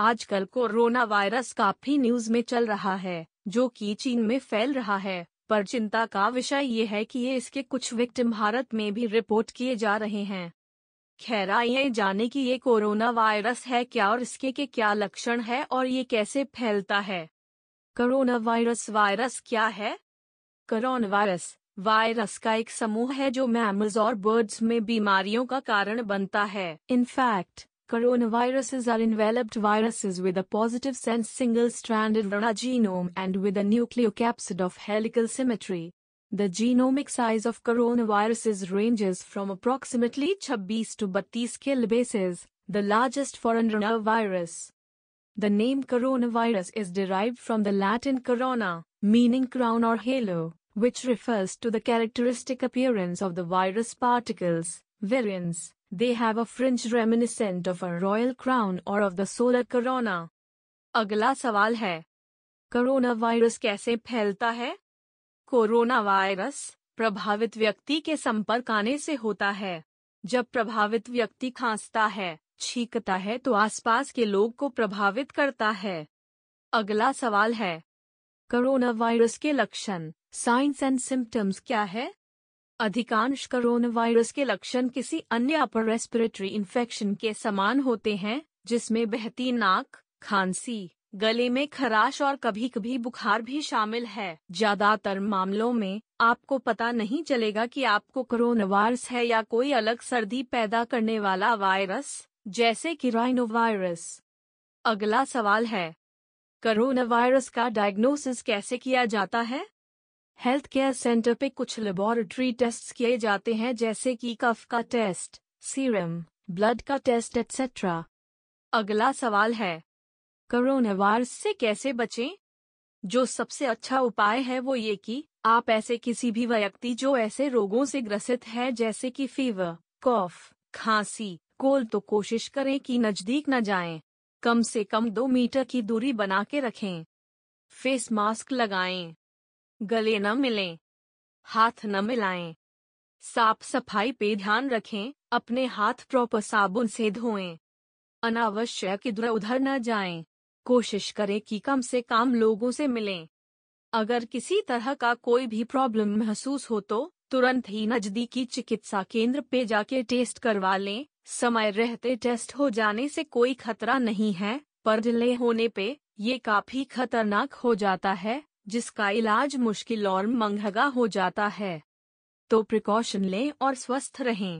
आजकल corona virus काफी news में चल रहा है जो कि चीन में फैल रहा है पर चिंता का विषय ये है कि ये इसके कुछ विक्टिम भारत में भी रिपोर्ट किए जा रहे हैं खैर आइए जाने कि ये कोरोना वायरस है क्या और इसके के क्या लक्षण है और ये कैसे फैलता है कोरोना वायरस वायरस क्या है कोरोना वायरस वायरस का एक समूह है जो मैमल्स और बर्ड्स में बीमारियों का कारण बनता है in fact Coronaviruses are enveloped viruses with a positive sense single-stranded RNA genome and with a nucleocapsid of helical symmetry. The genomic size of coronaviruses ranges from approximately 26 to 32 kilobases, the largest for an RNA virus. The name coronavirus is derived from the Latin corona, meaning crown or halo, which refers to the characteristic appearance of the virus particles, variants, they have a fringe reminiscent of a royal crown or of the solar corona. अगला सवाल है corona virus कैसे फैलता है corona virus प्रभावित व्यक्ति के संपर्क आने से होता है जब प्रभावित व्यक्ति खांसता है छींकता है तो आसपास के लोग को प्रभावित करता है अगला सवाल है कोरोना वायरस के लक्षण साइंस एंड सिम्टम्स क्या है अधिकांश कोरोना वायरस के लक्षण किसी अन्य अपर रेस्पिरेटरी इन्फेक्शन के समान होते हैं जिसमें बहती नाक खांसी गले में खराश और कभी कभी बुखार भी शामिल है ज्यादातर मामलों में आपको पता नहीं चलेगा कि आपको कोरोना वायरस है या कोई अलग सर्दी पैदा करने वाला वायरस जैसे कि राइनोवायरस अगला सवाल है कोरोना वायरस का डायग्नोसिस कैसे किया जाता है हेल्थ केयर सेंटर पे कुछ लेबोरेटरी टेस्ट किए जाते हैं जैसे कि कफ का टेस्ट सीरम ब्लड का टेस्ट एट्सेट्रा अगला सवाल है कोरोना वायरस से कैसे बचें जो सबसे अच्छा उपाय है वो ये कि आप ऐसे किसी भी व्यक्ति जो ऐसे रोगों से ग्रसित है जैसे कि फीवर कॉफ खांसी कोल तो कोशिश करें कि नजदीक न जाएं। कम से कम दो मीटर की दूरी बना के रखें फेस मास्क लगाएं गले न मिलें हाथ न मिलाएं साफ सफाई पे ध्यान रखें अपने हाथ प्रॉपर साबुन से धोएं अनावश्यक इधर उधर न जाएं कोशिश करें कि कम से कम लोगों से मिलें अगर किसी तरह का कोई भी प्रॉब्लम महसूस हो तो तुरंत ही नजदीकी चिकित्सा केंद्र पे जाके टेस्ट करवा लें समय रहते टेस्ट हो जाने से कोई खतरा नहीं है पर डिले होने पे ये काफी खतरनाक हो जाता है जिसका इलाज मुश्किल और महंगा हो जाता है तो प्रिकॉशन लें और स्वस्थ रहें